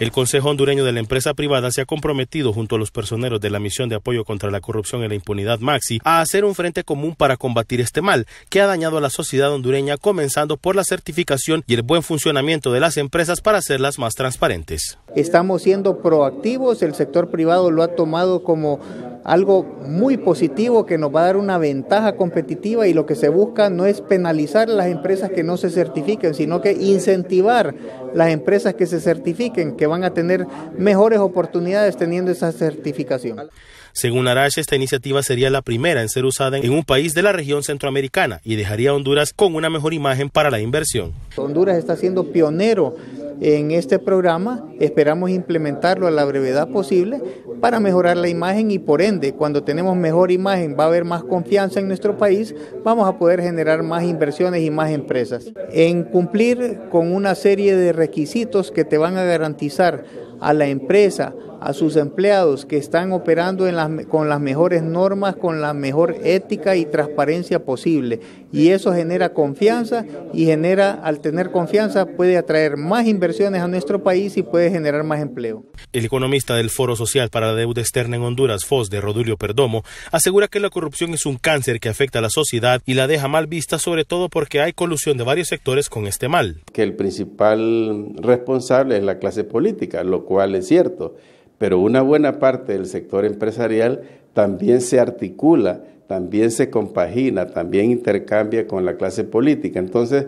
El Consejo Hondureño de la Empresa Privada se ha comprometido junto a los personeros de la Misión de Apoyo contra la Corrupción y la Impunidad Maxi a hacer un frente común para combatir este mal que ha dañado a la sociedad hondureña comenzando por la certificación y el buen funcionamiento de las empresas para hacerlas más transparentes. Estamos siendo proactivos, el sector privado lo ha tomado como algo muy positivo que nos va a dar una ventaja competitiva y lo que se busca no es penalizar a las empresas que no se certifiquen, sino que incentivar las empresas que se certifiquen, que van a tener mejores oportunidades teniendo esa certificación. Según Arash, esta iniciativa sería la primera en ser usada en un país de la región centroamericana y dejaría a Honduras con una mejor imagen para la inversión. Honduras está siendo pionero en este programa esperamos implementarlo a la brevedad posible para mejorar la imagen y por ende, cuando tenemos mejor imagen va a haber más confianza en nuestro país, vamos a poder generar más inversiones y más empresas. En cumplir con una serie de requisitos que te van a garantizar a la empresa, a sus empleados que están operando con las mejores normas, con la mejor ética y transparencia posible. Y eso genera confianza y genera, al tener confianza, puede atraer más inversiones a nuestro país y puede generar más empleo. El economista del Foro Social para la Deuda Externa en Honduras, FOS, de Rodulio Perdomo, asegura que la corrupción es un cáncer que afecta a la sociedad y la deja mal vista, sobre todo porque hay colusión de varios sectores con este mal. Que el principal responsable es la clase política, lo cual es cierto pero una buena parte del sector empresarial también se articula, también se compagina, también intercambia con la clase política. Entonces,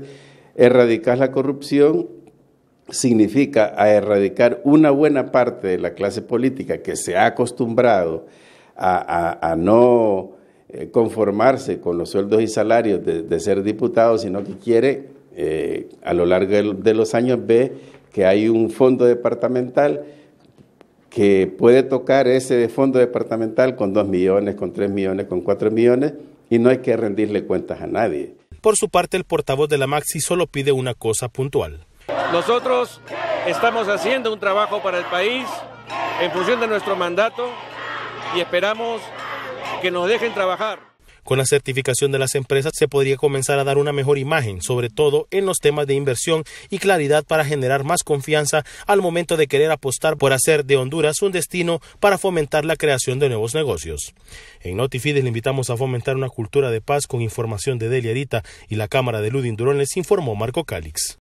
erradicar la corrupción significa erradicar una buena parte de la clase política que se ha acostumbrado a, no eh, conformarse con los sueldos y salarios de, ser diputado, sino que quiere, eh, a lo largo de los años, ve que hay un fondo departamental que puede tocar ese fondo departamental con 2 millones, con 3 millones, con 4 millones, y no hay que rendirle cuentas a nadie. Por su parte, el portavoz de la Maxi solo pide una cosa puntual. Nosotros estamos haciendo un trabajo para el país en función de nuestro mandato y esperamos que nos dejen trabajar. Con la certificación de las empresas se podría comenzar a dar una mejor imagen, sobre todo en los temas de inversión y claridad para generar más confianza al momento de querer apostar por hacer de Honduras un destino para fomentar la creación de nuevos negocios. En Notifides le invitamos a fomentar una cultura de paz con información de Delia Arita y la Cámara de Ludin Durones informó Marco Calix.